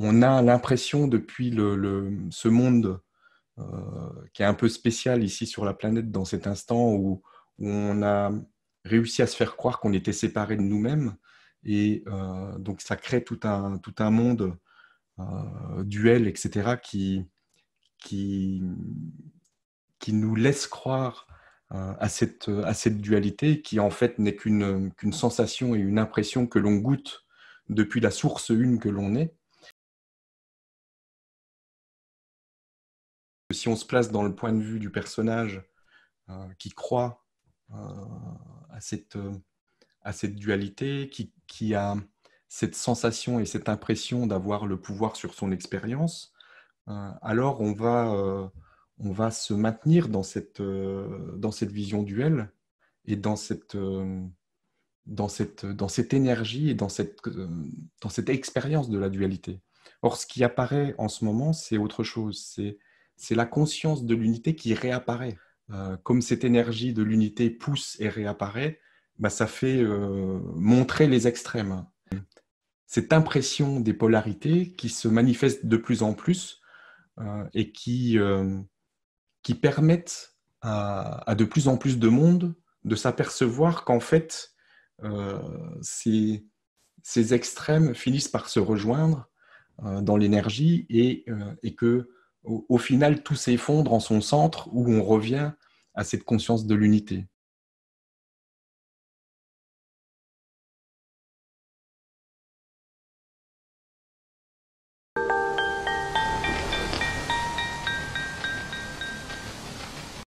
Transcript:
on a l'impression depuis le, ce monde euh, qui est un peu spécial ici sur la planète dans cet instant où, on a réussi à se faire croire qu'on était séparé de nous-mêmes. Et euh, donc ça crée tout un, tout un monde euh, duel, etc., qui, qui, qui nous laisse croire à cette, à cette dualité qui en fait n'est qu'une sensation et une impression que l'on goûte depuis la source une que l'on est si on se place dans le point de vue du personnage euh, qui croit euh, à, cette, euh, à cette dualité, qui, a cette sensation et cette impression d'avoir le pouvoir sur son expérience, alors on va, on va se maintenir dans cette, dans cette vision duelle et dans cette, dans cette, dans cette énergie et dans cette, dans cette expérience de la dualité. Or, ce qui apparaît en ce moment, c'est autre chose. C'est c'est la conscience de l'unité qui réapparaît. Euh, comme cette énergie de l'unité pousse et réapparaît, bah, ça fait euh, montrer les extrêmes. Cette impression des polarités qui se manifeste de plus en plus euh, et qui, qui permettent à, de plus en plus de monde de s'apercevoir qu'en fait, ces, ces, extrêmes finissent par se rejoindre dans l'énergie et que au, final, tout s'effondre en son centre où on revient à cette conscience de l'unité.